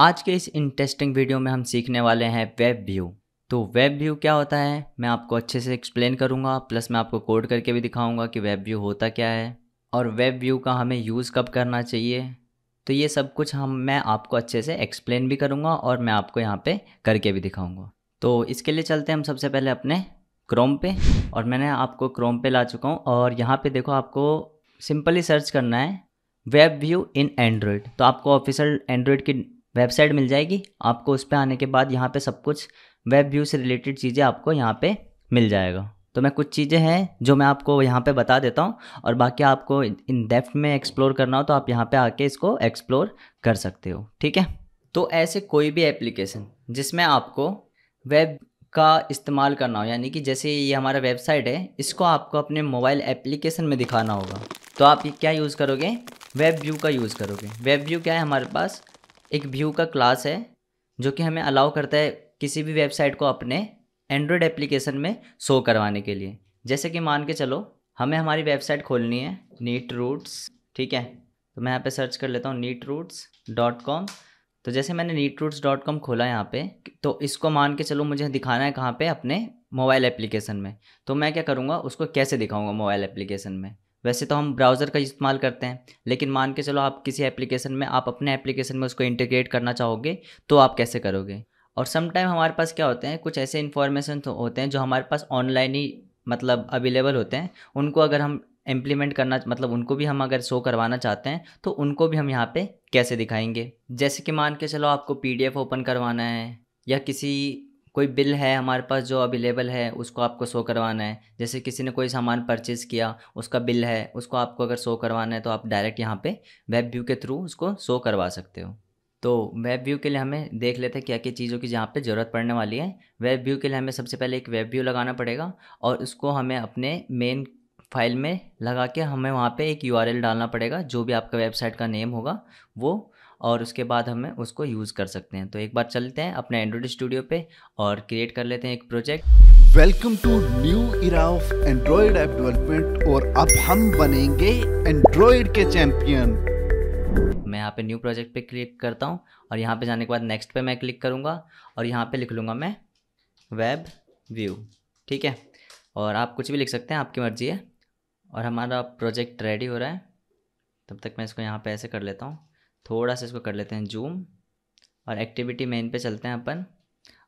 आज के इस इंटरेस्टिंग वीडियो में हम सीखने वाले हैं वेब व्यू तो वेब व्यू क्या होता है मैं आपको अच्छे से एक्सप्लेन करूँगा प्लस मैं आपको कोड करके भी दिखाऊँगा कि वेब व्यू होता क्या है और वेब व्यू का हमें यूज़ कब करना चाहिए तो ये सब कुछ हम मैं आपको अच्छे से एक्सप्लेन भी करूँगा और मैं आपको यहाँ पर करके भी दिखाऊँगा तो इसके लिए चलते हैं हम सबसे पहले अपने क्रोम पे और मैंने आपको क्रोम पे ला चुका हूँ और यहाँ पे देखो आपको सिंपली सर्च करना है वेब व्यू इन एंड्रॉयड तो आपको ऑफिशियल एंड्रॉयड की वेबसाइट मिल जाएगी आपको उस पर आने के बाद यहाँ पे सब कुछ वेब व्यू से रिलेटेड चीज़ें आपको यहाँ पे मिल जाएगा तो मैं कुछ चीज़ें हैं जो मैं आपको यहाँ पे बता देता हूँ और बाकी आपको इन डेप्थ में एक्सप्लोर करना हो तो आप यहाँ पे आके इसको एक्सप्लोर कर सकते हो ठीक है तो ऐसे कोई भी एप्लीकेशन जिसमें आपको वेब का इस्तेमाल करना हो यानी कि जैसे ये हमारा वेबसाइट है इसको आपको अपने मोबाइल एप्लीकेशन में दिखाना होगा तो आप ये क्या यूज़ करोगे वेब व्यू का यूज़ करोगे वेब व्यू क्या है हमारे पास एक व्यू का क्लास है जो कि हमें अलाउ करता है किसी भी वेबसाइट को अपने एंड्रॉयड एप्लीकेशन में शो करवाने के लिए जैसे कि मान के चलो हमें हमारी वेबसाइट खोलनी है नीट रूट्स ठीक है तो मैं यहाँ पे सर्च कर लेता हूँ नीट रूट्स डॉट कॉम तो जैसे मैंने नीट रूट्स डॉट कॉम खोला यहाँ पे तो इसको मान के चलो मुझे दिखाना है कहाँ पे अपने मोबाइल एप्लीकेशन में तो मैं क्या करूँगा उसको कैसे दिखाऊँगा मोबाइल एप्लीकेशन में वैसे तो हम ब्राउज़र का इस्तेमाल करते हैं लेकिन मान के चलो आप किसी एप्लीकेशन में आप अपने एप्लीकेशन में उसको इंटीग्रेट करना चाहोगे तो आप कैसे करोगे और समटाइम हमारे पास क्या होते हैं कुछ ऐसे इन्फॉर्मेशन होते हैं जो हमारे पास ऑनलाइन ही मतलब अवेलेबल होते हैं उनको अगर हम इम्प्लीमेंट करना मतलब उनको भी हम अगर शो करवाना चाहते हैं तो उनको भी हम यहाँ पे कैसे दिखाएंगे जैसे कि मान के चलो आपको पीडीएफ ओपन करवाना है या किसी कोई बिल है हमारे पास जो अवेलेबल है उसको आपको शो करवाना है जैसे किसी ने कोई सामान परचेज़ किया उसका बिल है उसको आपको अगर शो करवाना है तो आप डायरेक्ट यहाँ पे वेब व्यू के थ्रू उसको शो करवा सकते हो तो वेब व्यू के लिए हमें देख लेते हैं क्या क्या चीज़ों की जहाँ पे ज़रूरत पड़ने वाली है वेब व्यू के लिए हमें सबसे पहले एक वेब व्यू लगाना पड़ेगा और उसको हमें अपने मेन फाइल में लगा के हमें वहाँ पे एक यू डालना पड़ेगा जो भी आपका वेबसाइट का नेम होगा वो और उसके बाद हम उसको यूज़ कर सकते हैं तो एक बार चलते हैं अपने एंड्रॉयड स्टूडियो पे और क्रिएट कर लेते हैं एक project welcome to new era of Android app development और अब हम बनेंगे एंड्रॉयड के चैंपियन मैं यहाँ पे न्यू प्रोजेक्ट पे क्लिक करता हूँ और यहाँ पे जाने के बाद नेक्स्ट पे मैं क्लिक करूँगा और यहाँ पे लिख लूँगा मैं वेब व्यू ठीक है और आप कुछ भी लिख सकते हैं आपकी मर्ज़ी है और हमारा प्रोजेक्ट रेडी हो रहा है तब तक मैं इसको यहाँ पे ऐसे कर लेता हूँ थोड़ा सा इसको कर लेते हैं जूम और एक्टिविटी मेन पे चलते हैं अपन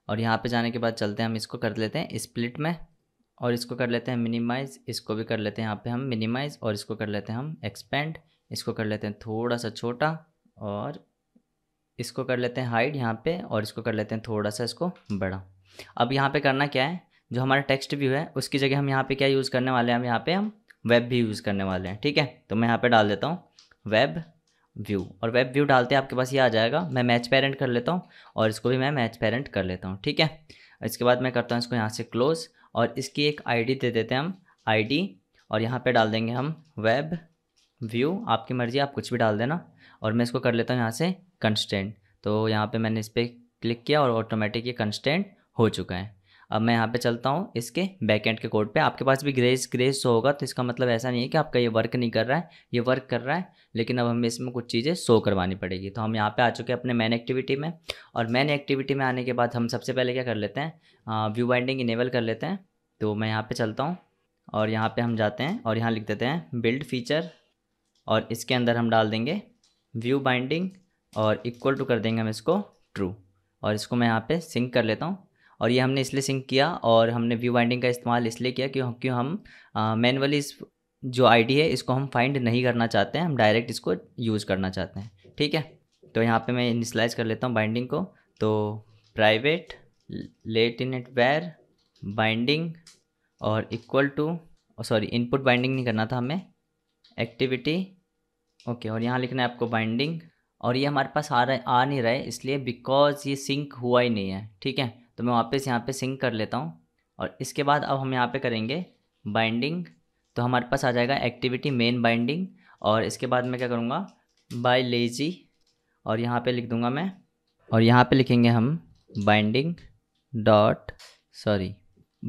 और यहाँ पे जाने के बाद चलते हैं हम इसको कर लेते हैं स्प्लिट में और इसको कर लेते हैं मिनिमाइज़ इसको भी कर लेते हैं यहाँ पे हम मिनिमाइज़ और इसको कर लेते हैं हम एक्सपेंड इसको कर लेते हैं थोड़ा सा छोटा और इसको कर लेते हैं हाइड यहाँ पे और इसको कर लेते हैं थोड़ा सा इसको बड़ा अब यहाँ पर करना क्या है जो हमारा टेक्स्ट व्यू है उसकी जगह हम यहाँ पर क्या यूज़ करने वाले हैं हम यहाँ पर हम वेब भी यूज़ करने वाले हैं ठीक है तो मैं यहाँ पर डाल देता हूँ वेब व्यू और वेब व्यू डालते हैं आपके पास ये आ जाएगा मैं मैच पेरेंट कर लेता हूँ और इसको भी मैं मैच पेरेंट कर लेता हूँ ठीक है इसके बाद मैं करता हूँ इसको यहाँ से क्लोज और इसकी एक आईडी दे देते हैं हम आईडी और यहाँ पे डाल देंगे हम वेब व्यू आपकी मर्ज़ी आप कुछ भी डाल देना और मैं इसको कर लेता हूँ यहाँ से कंस्टेंट तो यहाँ पर मैंने इस पर क्लिक किया और ऑटोमेटिक ये कंस्टेंट हो चुका है अब मैं यहाँ पे चलता हूँ इसके एंड के कोड पे आपके पास भी ग्रेस ग्रेस शो होगा तो इसका मतलब ऐसा नहीं है कि आपका ये वर्क नहीं कर रहा है ये वर्क कर रहा है लेकिन अब हमें इसमें कुछ चीज़ें शो करवानी पड़ेगी तो हम यहाँ पे आ चुके हैं अपने मैन एक्टिविटी में और मैन एक्टिविटी में आने के बाद हम सबसे पहले क्या कर लेते हैं व्यू बाइंडिंग इनेबल कर लेते हैं तो मैं यहाँ पर चलता हूँ और यहाँ पर हम जाते हैं और यहाँ लिख देते हैं बिल्ड फीचर और इसके अंदर हम डाल देंगे व्यू बाइंडिंग और इक्वल टू कर देंगे हम इसको ट्रू और इसको मैं यहाँ पे सिंक कर लेता हूँ और ये हमने इसलिए सिंक किया और हमने व्यू बाइंडिंग का इस्तेमाल इसलिए किया क्यों क्यों हम मैनुअली इस जो आईडी है इसको हम फाइंड नहीं करना चाहते हैं हम डायरेक्ट इसको यूज़ करना चाहते हैं ठीक है तो यहाँ पे मैं इनिशलाइज कर लेता हूँ बाइंडिंग को तो private late init var binding और equal to sorry input binding नहीं करना था हमें एक्टिविटी ओके और यहाँ लिखना है आपको बाइंडिंग और ये हमारे पास आ रहा आ नहीं रहा है इसलिए बिकॉज ये सिंक हुआ ही नहीं है ठीक है तो मैं वापस यहाँ पे सिंक कर लेता हूँ और इसके बाद अब हम यहाँ पे करेंगे बाइंडिंग तो हमारे पास आ जाएगा एक्टिविटी मेन बाइंडिंग और इसके बाद मैं क्या करूँगा बाई लेजी और यहाँ पे लिख दूँगा मैं और यहाँ पे लिखेंगे हम binding dot sorry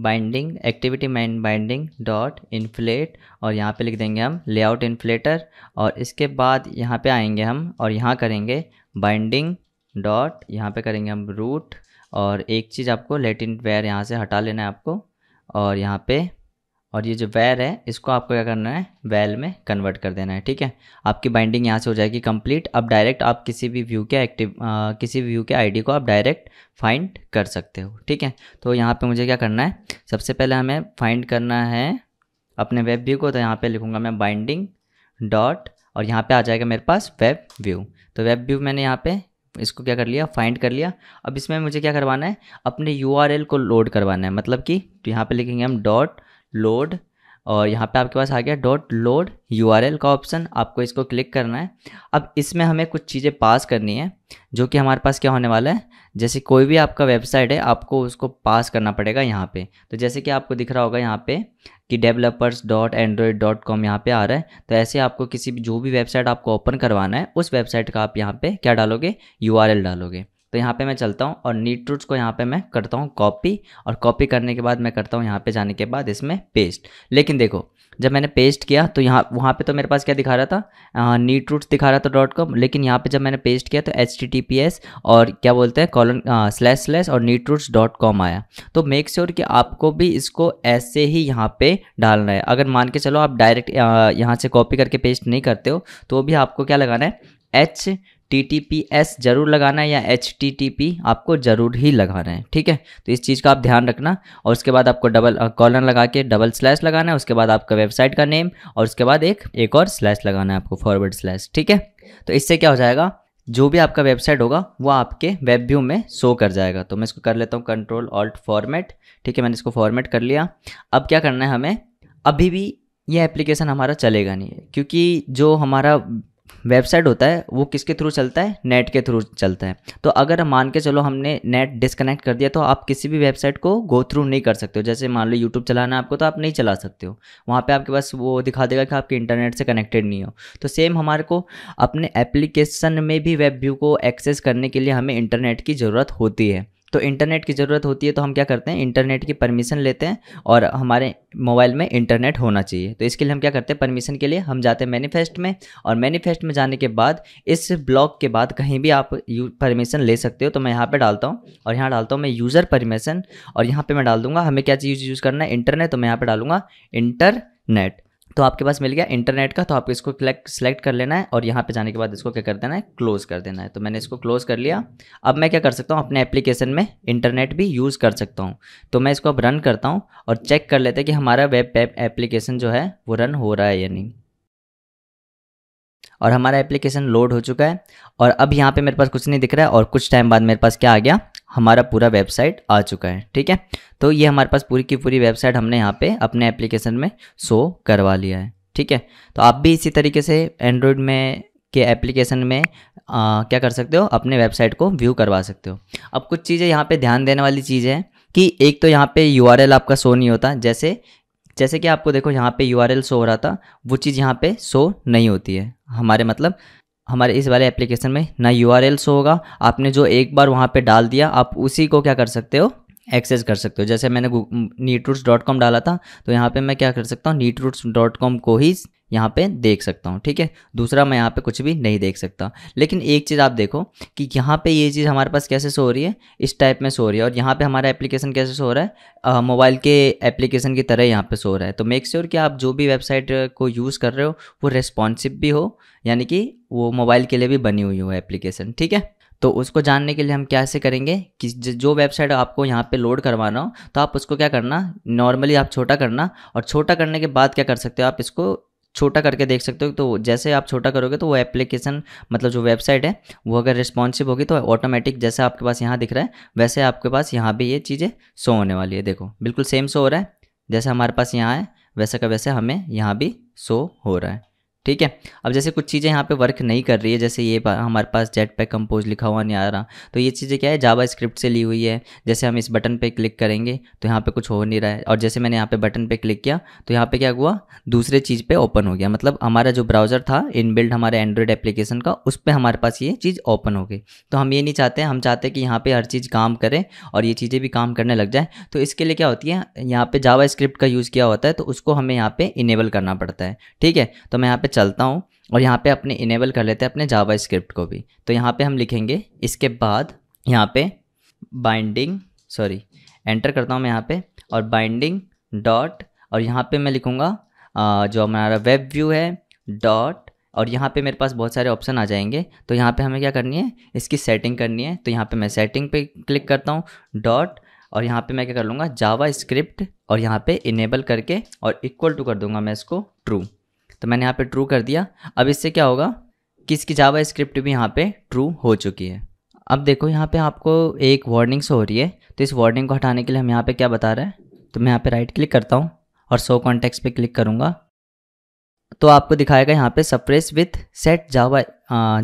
binding activity main binding dot inflate और यहाँ पे लिख देंगे हम लेआउट इन्फ्लेटर और इसके बाद यहाँ पे आएंगे हम और यहाँ करेंगे बाइंडिंग डॉट यहाँ पे करेंगे हम रूट और एक चीज़ आपको लेटिन वेयर यहाँ से हटा लेना है आपको और यहाँ पे और ये जो वेयर है इसको आपको क्या करना है वेल में कन्वर्ट कर देना है ठीक है आपकी बाइंडिंग यहाँ से हो जाएगी कंप्लीट अब डायरेक्ट आप किसी भी व्यू के एक्टिव किसी भी व्यू के आईडी को आप डायरेक्ट फाइंड कर सकते हो ठीक है तो यहाँ पे मुझे क्या करना है सबसे पहले हमें फाइंड करना है अपने वेब व्यू को तो यहाँ पर लिखूँगा मैं बाइंडिंग डॉट और यहाँ पर आ जाएगा मेरे पास वेब व्यू तो वेब व्यू मैंने यहाँ पर इसको क्या कर लिया फाइंड कर लिया अब इसमें मुझे क्या करवाना है अपने यू को लोड करवाना है मतलब कि तो यहाँ पर लिखेंगे हम डॉट लोड और यहाँ पे आपके पास आ गया डॉट लोड यू का ऑप्शन आपको इसको क्लिक करना है अब इसमें हमें कुछ चीज़ें पास करनी है जो कि हमारे पास क्या होने वाला है जैसे कोई भी आपका वेबसाइट है आपको उसको पास करना पड़ेगा यहाँ पे तो जैसे कि आपको दिख रहा होगा यहाँ पे कि developers dot Android dot com यहाँ पर आ रहा है तो ऐसे आपको किसी भी जो भी वेबसाइट आपको ओपन करवाना है उस वेबसाइट का आप यहाँ पर क्या डालोगे यू डालोगे तो यहाँ पे मैं चलता हूँ और नीट रूट्स को यहाँ पे मैं करता हूँ कॉपी और कॉपी करने के बाद मैं करता हूँ यहाँ पे जाने के बाद इसमें पेस्ट लेकिन देखो जब मैंने पेस्ट किया तो यहाँ वहाँ पे तो मेरे पास क्या दिखा रहा था नीट रूट्स दिखा रहा था डॉट कॉम लेकिन यहाँ पे जब मैंने पेस्ट किया तो H T T P S और क्या बोलते हैं कॉलन स्लैश स्लैश और नीट रूट्स डॉट कॉम आया तो मेक श्योर sure कि आपको भी इसको ऐसे ही यहाँ पे डालना है अगर मान के चलो आप डायरेक्ट यहाँ से कॉपी करके पेस्ट नहीं करते हो तो भी आपको क्या लगाना है एच टी ज़रूर लगाना है या एच आपको ज़रूर ही लगाना है ठीक है तो इस चीज़ का आप ध्यान रखना और उसके बाद आपको डबल कॉलन लगा के डबल स्लैश लगाना है उसके बाद आपका वेबसाइट का नेम और उसके बाद एक एक और स्लैश लगाना है आपको फॉरवर्ड स्लैश ठीक है तो इससे क्या हो जाएगा जो भी आपका वेबसाइट होगा वो आपके वेब व्यू में शो कर जाएगा तो मैं इसको कर लेता हूँ कंट्रोल ऑल्ट फॉर्मेट ठीक है मैंने इसको फॉर्मेट कर लिया अब क्या करना है हमें अभी भी ये एप्लीकेशन हमारा चलेगा नहीं क्योंकि जो हमारा वेबसाइट होता है वो किसके थ्रू चलता है नेट के थ्रू चलता है तो अगर मान के चलो हमने नेट डिसकनेक्ट कर दिया तो आप किसी भी वेबसाइट को गो थ्रू नहीं कर सकते हो जैसे मान लो यूट्यूब चलाना है आपको तो आप नहीं चला सकते हो वहाँ पे आपके पास वो दिखा देगा कि आपके इंटरनेट से कनेक्टेड नहीं हो तो सेम हमारे को अपने एप्लीकेशन में भी वेब व्यू को एक्सेस करने के लिए हमें इंटरनेट की ज़रूरत होती है तो इंटरनेट की ज़रूरत होती है तो हम क्या करते हैं इंटरनेट की परमिशन लेते हैं और हमारे मोबाइल में इंटरनेट होना चाहिए तो इसके लिए हम क्या करते हैं परमिशन के लिए हम जाते हैं मैनीफेस्ट में और मैनीफेस्ट में जाने के बाद इस ब्लॉग के बाद कहीं भी आप परमिशन ले सकते हो तो मैं यहाँ पर डालता हूँ और यहाँ डालता हूँ मैं यूज़र परमिशन और यहाँ पर मैं डाल दूँगा हमें क्या चीज़ यूज़ करना है इंटरनेट तो मैं यहाँ पर डालूंगा इंटरनेट तो आपके पास मिल गया इंटरनेट का तो आपको इसको क्लेक्ट सेलेक्ट कर लेना है और यहाँ पे जाने के बाद इसको क्या कर देना है क्लोज़ कर देना है तो मैंने इसको क्लोज़ कर लिया अब मैं क्या कर सकता हूँ अपने एप्लीकेशन में इंटरनेट भी यूज़ कर सकता हूँ तो मैं इसको अब रन करता हूँ और चेक कर लेते हैं कि हमारा वेब एप्लीकेशन जो है वो रन हो रहा है या नहीं और हमारा एप्लीकेशन लोड हो चुका है और अब यहाँ पे मेरे पास कुछ नहीं दिख रहा है और कुछ टाइम बाद मेरे पास क्या आ गया हमारा पूरा वेबसाइट आ चुका है ठीक है तो ये हमारे पास पूरी की पूरी वेबसाइट हमने यहाँ पे अपने एप्लीकेशन में शो करवा लिया है ठीक है तो आप भी इसी तरीके से एंड्रॉयड में के एप्लीकेशन में आ, क्या कर सकते हो अपने वेबसाइट को व्यू करवा सकते हो अब कुछ चीज़ें यहाँ पर ध्यान देने वाली चीज़ है कि एक तो यहाँ पर यू आपका शो नहीं होता जैसे जैसे कि आपको देखो यहाँ पर यू शो हो रहा था वो चीज़ यहाँ पर शो नहीं होती है हमारे मतलब हमारे इस वाले एप्लीकेशन में ना यू आर एल्स होगा आपने जो एक बार वहाँ पे डाल दिया आप उसी को क्या कर सकते हो एक्सेस कर सकते हो जैसे मैंने नीट रूट्स डॉट कॉम डाला था तो यहाँ पे मैं क्या कर सकता हूँ नीट रूट्स डॉट कॉम को ही यहाँ पे देख सकता हूँ ठीक है दूसरा मैं यहाँ पे कुछ भी नहीं देख सकता लेकिन एक चीज़ आप देखो कि यहाँ पे ये चीज़ हमारे पास कैसे सो रही है इस टाइप में सो रही है और यहाँ पे हमारा एप्लीकेशन कैसे सो रहा है मोबाइल के एप्लीकेशन की तरह यहाँ पे सो रहा है तो मेक श्योर sure कि आप जो भी वेबसाइट को यूज़ कर रहे हो वो रेस्पॉन्सिव भी हो यानी कि वो मोबाइल के लिए भी बनी हुई हो एप्लीकेशन ठीक है तो उसको जानने के लिए हम कैसे करेंगे कि जो वेबसाइट आपको यहाँ पे लोड करवाना हो तो आप उसको क्या करना नॉर्मली आप छोटा करना और छोटा करने के बाद क्या कर सकते हो आप इसको छोटा करके देख सकते हो तो जैसे आप छोटा करोगे तो वो एप्लीकेशन मतलब जो वेबसाइट है वो अगर रिस्पॉन्सिव होगी तो ऑटोमेटिक जैसे आपके पास यहाँ दिख रहा है वैसे आपके पास यहाँ भी ये चीज़ें शो होने वाली है देखो बिल्कुल सेम शो हो रहा है जैसे हमारे पास यहाँ है वैसे का वैसे हमें यहाँ भी शो हो रहा है ठीक है अब जैसे कुछ चीज़ें यहाँ पे वर्क नहीं कर रही है जैसे ये हमारे पास जेट पे कंपोज लिखा हुआ नहीं आ रहा तो ये चीज़ें क्या है जावा स्क्रिप्ट से ली हुई है जैसे हम इस बटन पे क्लिक करेंगे तो यहाँ पे कुछ हो नहीं रहा है और जैसे मैंने यहाँ पे बटन पे क्लिक किया तो यहाँ पे क्या हुआ दूसरे चीज़ पर ओपन हो गया मतलब हमारा जो ब्राउज़र था इन हमारे एंड्रॉयड एप्लीकेशन का उस पर हमारे पास ये चीज़ ओपन हो गई तो हम ये नहीं चाहते हम चाहते कि यहाँ पर हर चीज़ काम करे और ये चीज़ें भी काम करने लग जाए तो इसके लिए क्या होती है यहाँ पर जावा स्क्रिप्ट का यूज़ किया होता है तो उसको हमें यहाँ पर इनेबल करना पड़ता है ठीक है तो मैं यहाँ पर चलता हूँ और यहाँ पे अपने इनेबल कर लेते हैं अपने जावा स्क्रिप्ट को भी तो यहाँ पे हम लिखेंगे इसके बाद यहाँ पे बाइंडिंग सॉरी एंटर करता हूँ मैं यहाँ पे और बाइंडिंग डॉट और यहाँ पे मैं लिखूँगा जो हमारा वेब व्यू है डॉट और यहाँ पे मेरे पास बहुत सारे ऑप्शन आ जाएंगे तो यहाँ पे हमें क्या करनी है इसकी सेटिंग करनी है तो यहाँ पे मैं सेटिंग पे क्लिक करता हूँ डॉट और यहाँ पे मैं क्या कर लूँगा जावा स्क्रिप्ट और यहाँ पे इनेबल करके और इक्वल टू कर दूँगा मैं इसको ट्रू तो मैंने यहाँ पे ट्रू कर दिया अब इससे क्या होगा कि इसकी जावा स्क्रिप्ट भी यहाँ पे ट्रू हो चुकी है अब देखो यहाँ पे आपको एक वार्निंग शो हो रही है तो इस वार्निंग को हटाने के लिए हम यहाँ पे क्या बता रहे हैं तो मैं यहाँ पे राइट क्लिक करता हूँ और शो कॉन्टेक्स पे क्लिक करूँगा तो आपको दिखाएगा यहाँ पे suppress with set Java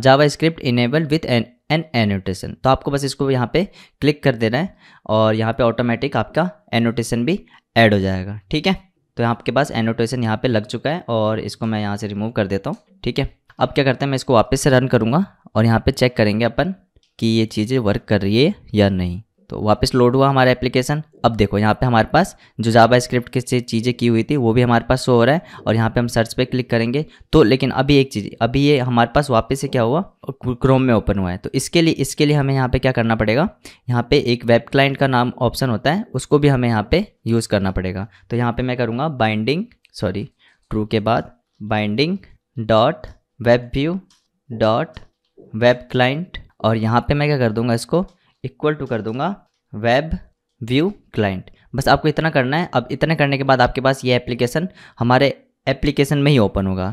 JavaScript enable with N N annotation तो आपको बस इसको यहाँ पे क्लिक कर देना है और यहाँ पे ऑटोमेटिक आपका एनोटेशन भी ऐड हो जाएगा ठीक है तो यहाँ आपके पास एनोटेशन यहाँ पे लग चुका है और इसको मैं यहाँ से रिमूव कर देता हूँ ठीक है अब क्या करते हैं मैं इसको वापस से रन करूँगा और यहाँ पे चेक करेंगे अपन कि ये चीज़ें वर्क कर रही है या नहीं तो वापस लोड हुआ हमारा एप्लीकेशन अब देखो यहाँ पे हमारे पास जो जावा स्क्रिप्ट की चीज़ें की हुई थी वो भी हमारे पास शो हो रहा है और यहाँ पे हम सर्च पे क्लिक करेंगे तो लेकिन अभी एक चीज़ अभी ये हमारे पास वापस से क्या हुआ क्रोम में ओपन हुआ है तो इसके लिए इसके लिए हमें यहाँ पे क्या करना पड़ेगा यहाँ पे एक वेब क्लाइंट का नाम ऑप्शन होता है उसको भी हमें यहाँ पर यूज़ करना पड़ेगा तो यहाँ पर मैं करूँगा बाइंडिंग सॉरी ट्रू के बाद binding dot web view dot web client और यहाँ पे मैं क्या कर दूंगा इसको इक्वल टू कर दूंगा वेब व्यू क्लाइंट बस आपको इतना करना है अब इतने करने के बाद आपके पास ये एप्लीकेशन हमारे एप्लीकेशन में ही ओपन होगा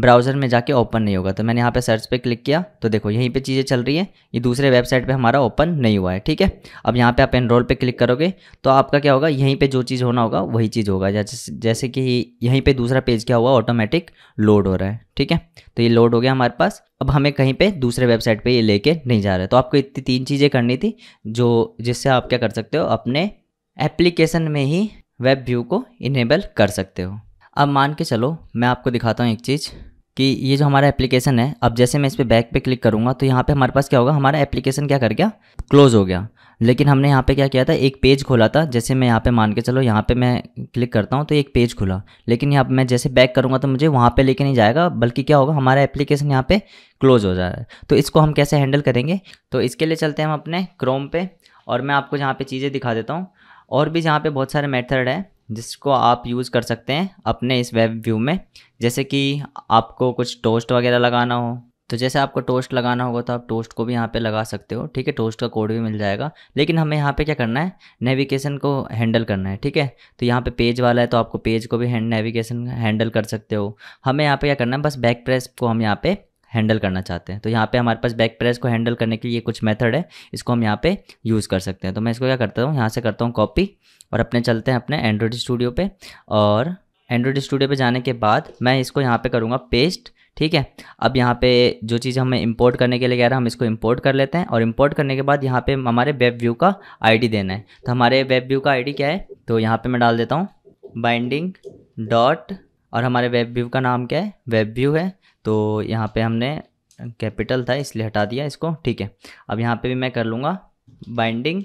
ब्राउज़र में जाके ओपन नहीं होगा तो मैंने यहाँ पे सर्च पे क्लिक किया तो देखो यहीं पे चीज़ें चल रही हैं ये दूसरे वेबसाइट पे हमारा ओपन नहीं हुआ है ठीक है अब यहाँ पे आप एनरोल पे क्लिक करोगे तो आपका क्या होगा यहीं पे जो चीज़ होना होगा वही चीज़ होगा जैसे जैसे कि यहीं पर दूसरा पेज क्या हुआ ऑटोमेटिक लोड हो रहा है ठीक है तो ये लोड हो गया हमारे पास अब हमें कहीं पे दूसरे वेबसाइट पे ये लेके नहीं जा रहा है तो आपको इतनी तीन चीज़ें करनी थी जो जिससे आप क्या कर सकते हो अपने एप्लीकेशन में ही वेब व्यू को इनेबल कर सकते हो अब मान के चलो मैं आपको दिखाता हूँ एक चीज़ कि ये जो हमारा एप्लीकेशन है अब जैसे मैं इस पर बैक पे क्लिक करूँगा तो यहाँ पे हमारे पास क्या होगा हमारा एप्लीकेशन क्या कर गया क्लोज़ हो गया लेकिन हमने यहाँ पे क्या किया था एक पेज खोला था जैसे मैं यहाँ पे मान के चलो यहाँ पे मैं क्लिक करता हूँ तो एक पेज खुला लेकिन यहाँ मैं जैसे बैक करूँगा तो मुझे वहाँ पे लेके नहीं जाएगा बल्कि क्या होगा हमारा एप्लीकेशन यहाँ पे क्लोज़ हो जाएगा तो इसको हम कैसे हैंडल करेंगे तो इसके लिए चलते हैं हम अपने क्रोम पर और मैं आपको जहाँ पर चीज़ें दिखा देता हूँ और भी जहाँ पर बहुत सारे मेथड है जिसको आप यूज़ कर सकते हैं अपने इस वेब व्यू में जैसे कि आपको कुछ टोस्ट वगैरह लगाना हो तो जैसे आपको टोस्ट लगाना होगा तो आप टोस्ट को भी यहाँ पे लगा सकते हो ठीक है टोस्ट का कोड भी मिल जाएगा लेकिन हमें यहाँ पे क्या करना है नेविगेशन को हैंडल करना है ठीक है तो यहाँ पे पेज वाला है तो आपको पेज को भी हैंड नेविगेशन हैंडल कर सकते हो हमें यहाँ पे क्या करना है बस बैक प्रेस को हम यहाँ पे हैंडल करना चाहते हैं तो यहाँ पे हमारे पास बैक प्रेस को हैंडल करने के लिए कुछ मेथड है इसको हम यहाँ पे यूज़ कर सकते हैं तो मैं इसको क्या करता हूँ यहाँ से करता हूँ कॉपी और अपने चलते हैं अपने एंड्रॉयड स्टूडियो पे और एंड्रॉइड स्टूडियो पे जाने के बाद मैं इसको यहाँ पे करूँगा पेस्ट ठीक है अब यहाँ पे जो चीज़ हमें इंपोर्ट करने के लिए कह रहा है हम इसको इंपोर्ट कर लेते हैं और इंपोर्ट करने के बाद यहाँ पे हमारे वेब व्यू का आईडी देना है तो हमारे वेब व्यू का आईडी क्या है तो यहाँ पे मैं डाल देता हूँ बाइंडिंग डॉट और हमारे वेब व्यू का नाम क्या है वेब व्यू है तो यहाँ पर हमने कैपिटल था इसलिए हटा दिया इसको ठीक है अब यहाँ पर भी मैं कर लूँगा बाइंडिंग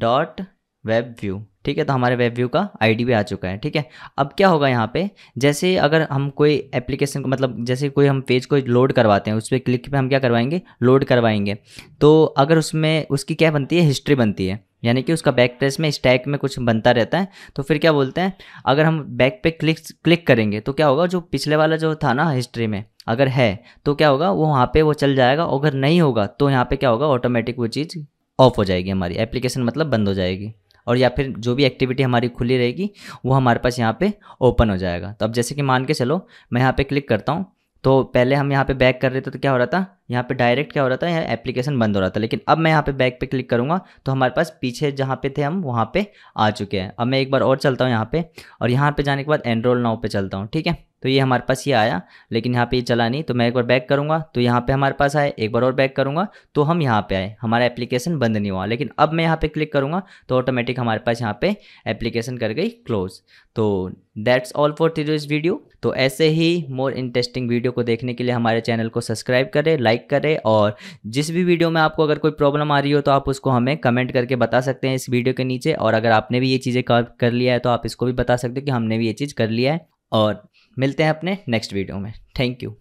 डॉट वेब व्यू ठीक है तो हमारे वेब व्यू का आईडी भी आ चुका है ठीक है अब क्या होगा यहाँ पे जैसे अगर हम कोई एप्लीकेशन को मतलब जैसे कोई हम पेज को लोड करवाते हैं उस पर क्लिक पे हम क्या करवाएंगे लोड करवाएंगे तो अगर उसमें उसकी क्या बनती है हिस्ट्री बनती है यानी कि उसका बैक प्रेस में स्टैक में कुछ बनता रहता है तो फिर क्या बोलते हैं अगर हम बैक पे क्लिक क्लिक करेंगे तो क्या होगा जो पिछले वाला जो था ना हिस्ट्री में अगर है तो क्या होगा वो वहाँ पे वो चल जाएगा अगर नहीं होगा तो यहाँ पे क्या होगा ऑटोमेटिक वो चीज़ ऑफ हो जाएगी हमारी एप्लीकेशन मतलब बंद हो जाएगी और या फिर जो भी एक्टिविटी हमारी खुली रहेगी वो हमारे पास यहाँ पे ओपन हो जाएगा तो अब जैसे कि मान के चलो मैं यहाँ पे क्लिक करता हूँ तो पहले हम यहाँ पे बैक कर रहे थे तो क्या हो रहा था यहाँ पे डायरेक्ट क्या हो रहा था यहाँ एप्लीकेशन बंद हो रहा था लेकिन अब मैं यहाँ पे बैक पे क्लिक करूँगा तो हमारे पास पीछे जहाँ पे थे हम वहाँ पे आ चुके हैं अब मैं एक बार और चलता हूँ यहाँ पे और यहाँ पे जाने के बाद एनरोल नाव पे चलता हूँ ठीक है तो ये हमारे पास ये आया लेकिन यहाँ पे ये चला नहीं तो मैं एक बार बैक करूँगा तो यहाँ पे हमारे पास आए एक बार और बैक करूँगा तो हम यहाँ पे आए हमारा एप्लीकेशन बंद नहीं हुआ लेकिन अब मैं यहाँ पे क्लिक करूँगा तो ऑटोमेटिक हमारे पास यहाँ पे एप्लीकेशन कर गई क्लोज तो that's all for this video तो ऐसे ही मोर इंटरेस्टिंग वीडियो को देखने के लिए हमारे चैनल को सब्सक्राइब करें लाइक करें और जिस भी वीडियो में आपको अगर कोई प्रॉब्लम आ रही हो तो आप उसको हमें कमेंट करके बता सकते हैं इस वीडियो के नीचे और अगर आपने भी ये चीज़ें कर लिया है तो आप इसको भी बता सकते हो कि हमने भी ये चीज़ कर लिया है और मिलते हैं अपने नेक्स्ट वीडियो में थैंक यू